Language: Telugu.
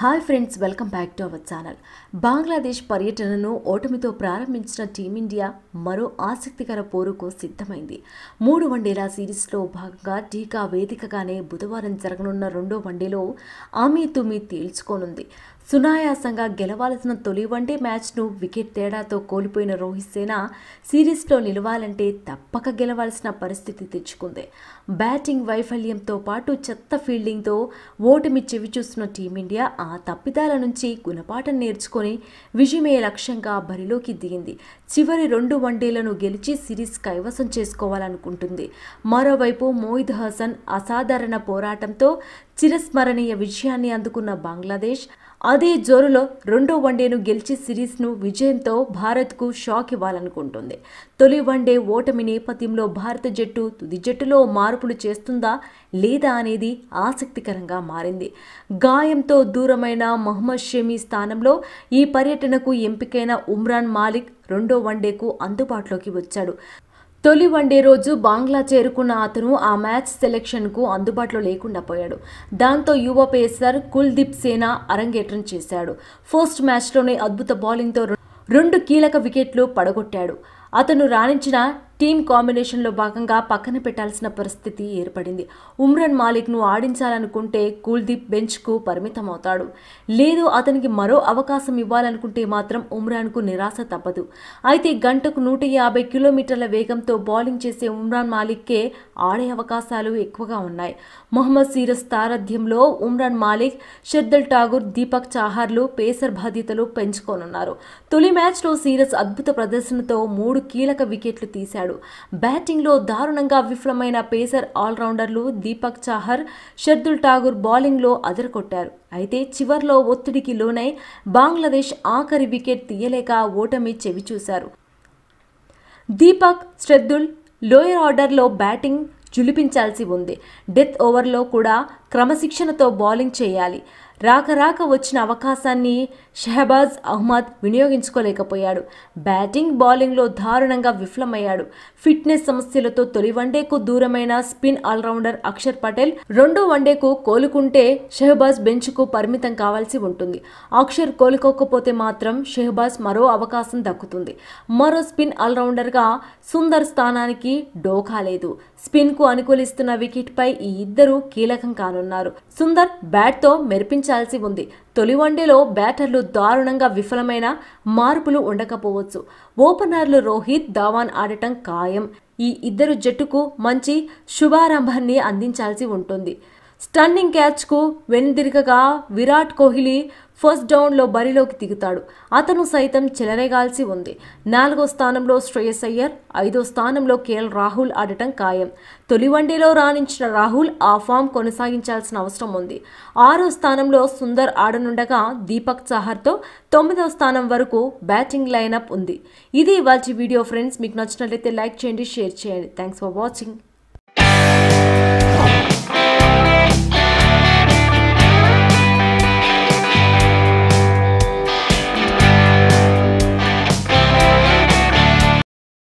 hi friends welcome back to our channel Bangladesh పర్యటనను ఓటమితో ప్రారంభించిన టీమిండియా మరో ఆసక్తికర పోరుకు సిద్ధమైంది మూడు వన్డేల సిరీస్లో భాగంగా టీకా వేదికగానే బుధవారం జరగనున్న రెండో వన్డేలో ఆమె తుమి తేల్చుకోనుంది సునాయాసంగా గెలవాల్సిన తొలి వన్డే మ్యాచ్ను వికెట్ తేడాతో కోల్పోయిన రోహిత్ సేన సిరీస్లో నిలవాలంటే తప్పక గెలవాల్సిన పరిస్థితి తెచ్చుకుంది బ్యాటింగ్ వైఫల్యంతో పాటు చెత్త ఫీల్డింగ్తో ఓటమి చెవిచూస్తున్న టీమిండియా ఆ తప్పిదాల నుంచి గుణపాఠం నేర్చుకొని విజయమే లక్ష్యంగా బరిలోకి దిగింది చివరి రెండు వన్డేలను గెలిచి సిరీస్ కైవసం చేసుకోవాలనుకుంటుంది మరోవైపు మోయిద్ హసన్ అసాధారణ పోరాటంతో చిరస్మరణీయ విజయాన్ని అందుకున్న బంగ్లాదేశ్ అదే జోరులో రెండో వన్డేను గెలిచి సిరీస్ను విజయంతో భారత్కు షాక్ ఇవ్వాలనుకుంటుంది తొలి వన్డే ఓటమి నేపథ్యంలో భారత జట్టు తుది జట్టులో మార్పులు చేస్తుందా లేదా అనేది ఆసక్తికరంగా మారింది గాయంతో దూరమైన మహమ్మద్ షమి స్థానంలో ఈ పర్యటనకు ఎంపికైన ఉమ్రాన్ మాలిక్ రెండో వన్డేకు అందుబాటులోకి వచ్చాడు తొలి వన్డే రోజు బంగ్లా చేరుకున్న అతను ఆ మ్యాచ్ సెలెక్షన్కు అందుబాటులో లేకుండా పోయాడు దాంతో యువ పేసర్ కుల్దీప్ సేనా అరంగేట్రం చేశాడు ఫస్ట్ మ్యాచ్లోనే అద్భుత బౌలింగ్తో రెండు కీలక వికెట్లు పడగొట్టాడు అతను రాణించిన టీం కాంబినేషన్లో భాగంగా పక్కన పెట్టాల్సిన పరిస్థితి ఏర్పడింది ఉమ్రాన్ మాలిక్ను ఆడించాలనుకుంటే కుల్దీప్ బెంచ్కు పరిమితం అవుతాడు లేదు అతనికి మరో అవకాశం ఇవ్వాలనుకుంటే మాత్రం ఉమ్రాన్కు నిరాశ తప్పదు అయితే గంటకు నూట యాభై కిలోమీటర్ల వేగంతో బౌలింగ్ చేసే ఉమ్రాన్ మాలిక్కే ఆడే అవకాశాలు ఎక్కువగా ఉన్నాయి మొహమ్మద్ సిరస్ తారథ్యంలో ఉమ్రాన్ మాలిక్ షర్దల్ ఠాగూర్ దీపక్ చాహార్లు పేసర్ బాధ్యతలు పెంచుకోనున్నారు తొలి మ్యాచ్లో సీరస్ అద్భుత ప్రదర్శనతో మూడు మూడు కీలక వికెట్లు తీశాడు బ్యాటింగ్లో దారుణంగా విఫలమైన పేసర్ ఆల్రౌండర్లు దీపక్ చాహర్ షర్దుల్ ఠాగూర్ బౌలింగ్లో అదరకొట్టారు అయితే చివర్లో ఒత్తిడికి లోనై బంగ్లాదేశ్ ఆఖరి వికెట్ తీయలేక ఓటమి చెవిచూశారు దీపక్ శ్రద్ధుల్ లోయర్ ఆర్డర్లో బ్యాటింగ్ జులిపించాల్సి ఉంది డెత్ ఓవర్లో కూడా క్రమశిక్షణతో బౌలింగ్ చేయాలి రాక రాక వచ్చిన అవకాశాన్ని షహబాజ్ అహ్మద్ వినియోగించుకోలేకపోయాడు బ్యాటింగ్ బౌలింగ్లో దారుణంగా విఫలమయ్యాడు ఫిట్నెస్ సమస్యలతో తొలి వన్డేకు దూరమైన స్పిన్ ఆల్రౌండర్ అక్షర్ పటేల్ రెండో వన్డేకు కోలుకుంటే షెహబాజ్ బెంచ్కు పరిమితం కావాల్సి ఉంటుంది అక్షర్ కోలుకోకపోతే మాత్రం షెహబాజ్ మరో అవకాశం దక్కుతుంది మరో స్పిన్ ఆల్రౌండర్గా సుందర్ స్థానానికి డోకా లేదు స్పిన్కు అనుకూలిస్తున్న వికెట్పై ఈ ఇద్దరు కీలకం కాను రానున్నారు సుందర్ బ్యాట్తో మెరిపించాల్సి ఉంది తొలి వన్డేలో బ్యాటర్లు దారుణంగా విఫలమైన మార్పులు ఉండకపోవచ్చు ఓపెనర్లు రోహిత్ ధావాన్ ఆడటం ఖాయం ఈ ఇద్దరు జట్టుకు మంచి శుభారంభాన్ని అందించాల్సి ఉంటుంది స్టన్నింగ్ క్యాచ్కు వెనుదిరగగా విరాట్ కోహ్లీ ఫస్ట్ డౌన్లో బరిలోకి దిగుతాడు అతను సైతం చెలరేగాల్సి ఉంది నాలుగో స్థానంలో శ్రేయస్ అయ్యర్ ఐదో స్థానంలో కేఎల్ రాహుల్ ఆడటం ఖాయం తొలి వన్డేలో రాణించిన రాహుల్ ఆ ఫామ్ కొనసాగించాల్సిన అవసరం ఉంది ఆరో స్థానంలో సుందర్ ఆడనుండగా దీపక్ చహర్తో తొమ్మిదో స్థానం వరకు బ్యాటింగ్ లైనప్ ఉంది ఇది ఇవాళ వీడియో ఫ్రెండ్స్ మీకు నచ్చినట్లయితే లైక్ చేయండి షేర్ చేయండి థ్యాంక్స్ ఫర్ వాచింగ్